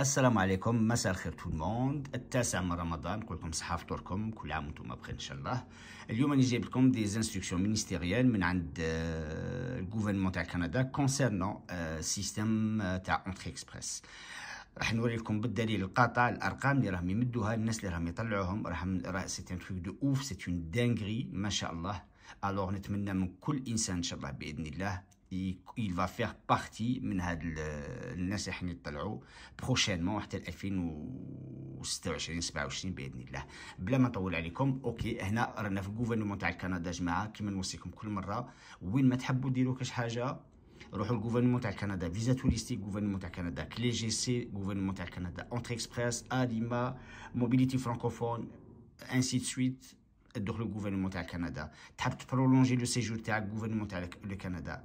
السلام عليكم مساء الخير تو الموند التاسع من رمضان نقول لكم صحه فطوركم كل عام وانتم بخير ان شاء الله اليوم راني جايب لكم دي زانستركسيون مينيستيريال من عند الغوفرنمون آه، آه، آه، تاع كندا كونسيرنون سيستم تاع اونتري اكسبريس راح نوري لكم بالدليل القاطع الارقام اللي راهم يمدوها الناس اللي راهم يطلعوهم راهم راه سيت ان تروك دو اوف سيت اون دانغري ما شاء الله الوغ نتمنى من كل انسان ان شاء الله باذن الله il va faire partie من هاد الناس اللي يطلعوا بروشينمون حتى 2026 27 باذن الله بلا ما نطول عليكم اوكي هنا رانا في الغوفرنمون تاع كندا جماعه كما نوصيكم كل مره وين ما تحبوا ديروا كاش حاجه روحوا للغوفرنمون تاع كندا فيزا توريستيك غوفرنمون تاع كندا كلي جي سي غوفرنمون تاع كندا اونتر اكسبريس اديما موبيليتي فرانكوفون انسي دو سويت تدخلوا الغوفرنمون تاع كندا تحب تبرولونجي لو سيجور تاعك غوفرنمون تاع لو كندا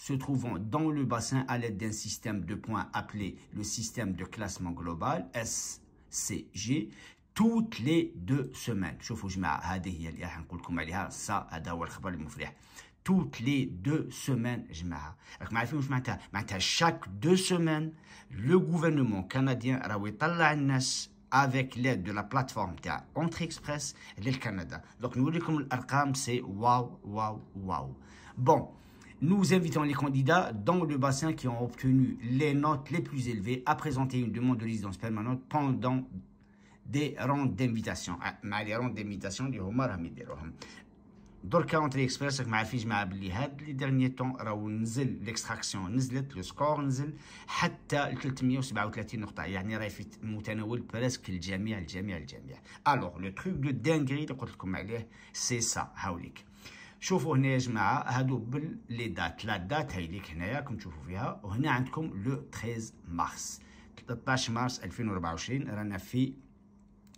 se trouvant dans le bassin à l'aide d'un système de points appelé le système de classement global SCG toutes les deux semaines. toutes les deux semaines chaque deux semaines le gouvernement canadien avec l'aide de la plateforme Entre Express voyons دونك نوريكم الارقام c'est wow wow wow bon nous invitons les candidats dans le bassin qui ont obtenu les notes les plus élevées à présenter une demande de résidence permanente pendant des rondes d'invitation. Ah, mais les rondes d'invitation du Omar Hamid Dorka entre express que ma fille, ma abli, had, les derniers temps, raoul nzil, l'extraction nzlet, le score nzil, hatta, l'ultimio, c'est baout latin, nourta, yanni raifit, moutanoul, presque, le jamia, le jamia, le jamia. Alors, le truc de dinguerie, de quoi le c'est ça, haoulik. شوفوا هنا يا جماعه هادو باللي دات لا دات هاي ليك هنايا راكم تشوفوا فيها وهنا عندكم لو 13 مارس 13 مارس 2024 رانا في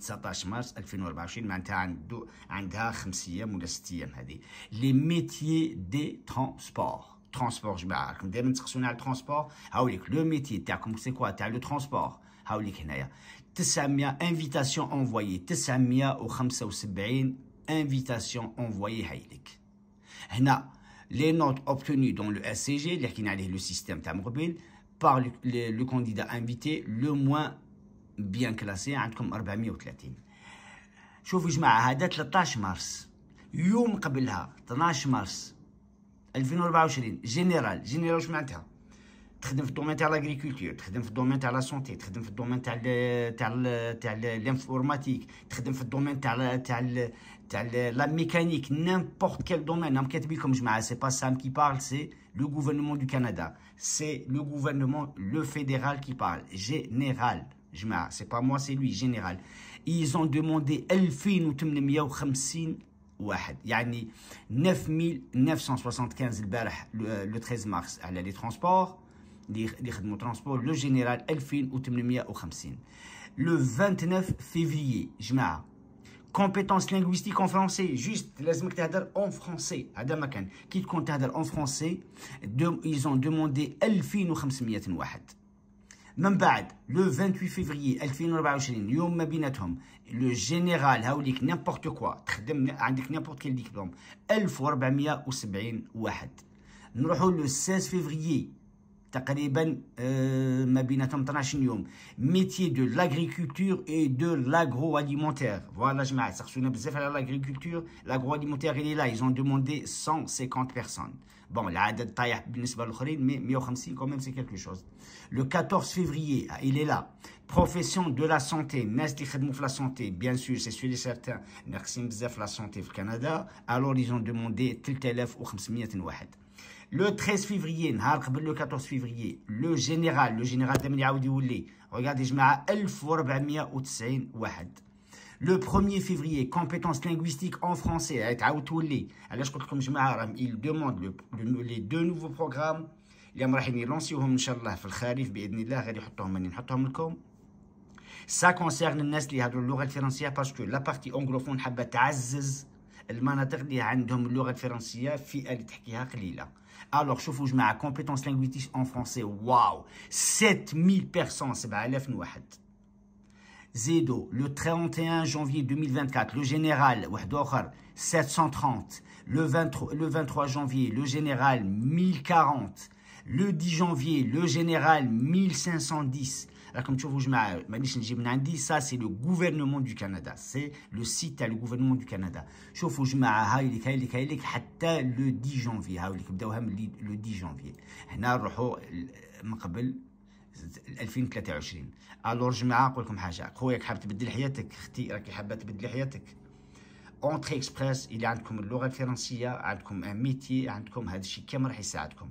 19 مارس 2024 معناتها عندو عندها خمس ايام ولا ست ايام هذه لي ميتيي دي ترونسبور ترونسبور جماعه راكم دائما تسقسونا على الترونسبور هاوليك لو ميتي تاعكم سي كوا تاع لو ترونسبور هاوليك هنايا 900 انفيتاسيون انفويي 975 انفيتاسيون انفويي هايليك Les notes obtenues dans le SCG, le système par le candidat invité le moins bien classé, hein, comme Urban Mioclatine. Je vous dis je le vous mars. que le 12 mars le la mécanique n'importe quel domaine en comme c'est pas Sam qui parle c'est le gouvernement du Canada c'est le gouvernement le fédéral qui parle général je c'est pas moi c'est lui général ils ont demandé 2851 يعني 9975 le 13 euh, mars les transports transport le général 2850 le 29 février je compétences linguistiques en français. Juste, les mecs en français. Adam Makan, qui compte en français, ils ont demandé 1501. Même pas, le 28 février, 1924, le général, a dit n'importe quoi, as n'importe quel diplôme, 1471. Nous avons le 16 février, euh, métier de l'agriculture et de l'agroalimentaire voilà l'agriculture l'agroalimentaire il est là ils ont demandé 150 personnes bon la mais quand même c'est quelque chose le 14 février ah, il est là profession de la santé nest santé bien sûr c'est celui certains merci la santé au Canada alors ils ont demandé لو 13 فيفريي نهار قبل لو 14 فيفريي لو جينيرال لو جينيرال دائما يعاود يولي ريغاردي جماعه 1490 واحد لو 1er février compétences linguistiques en français تعاود تولي علاش قلت لكم جماعه راهم il demande لي دو نوفو بروغرام اللي راهم رايحين يلونسيوهم ان شاء الله في الخريف باذن الله غادي نحطوهم راني نحطهم لكم سا كونسيرن الناس اللي هادو اللغه الفرنسيه باسكو لا بارتي انغلوفون حابه تعزز Alors, je compétence linguistique en français. Waouh! 7000 personnes, c'est le 31 janvier 2024, le général, 730. Le 23 janvier, le général, 1040. Le 10 janvier, le général, 1510. راكم تشوفوا جماعه مانيش نجيب من عندي سا سي لو غوفرنمون دو كندا سي لو سيت تاع لو غوفرنمون دو كندا شوفوا جماعه هاي اللي كاين اللي كاين لك حتى لو 10 جونفي هاو اللي بداوها من لو 10 جونفي هنا نروحوا من قبل 2023 الور جماعه نقول لكم حاجه خوياك حاب تبدل حياتك اختي راكي حابه تبدل حياتك اونتري اكسبريس الى عندكم اللغه الفرنسيه عندكم ميتي عندكم هذا الشيء كامل راح يساعدكم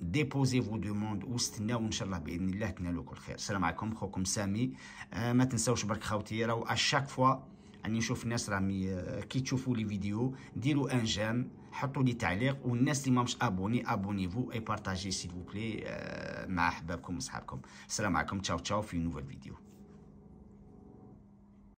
ديبوزي فو دوموند وستناو ان شاء الله باذن الله تنالو كل خير السلام عليكم خوكم سامي آه ما تنساوش برك خاوتي راهو اشاك فوا راني نشوف الناس راهم كي تشوفوا لي فيديو ديروا ان جيم حطوا لي تعليق والناس اللي ماهمش ابوني ابوني فو اي بارطاجي سيل بلي آه مع احبابكم وصحابكم السلام عليكم تشاو تشاو في نوفل فيديو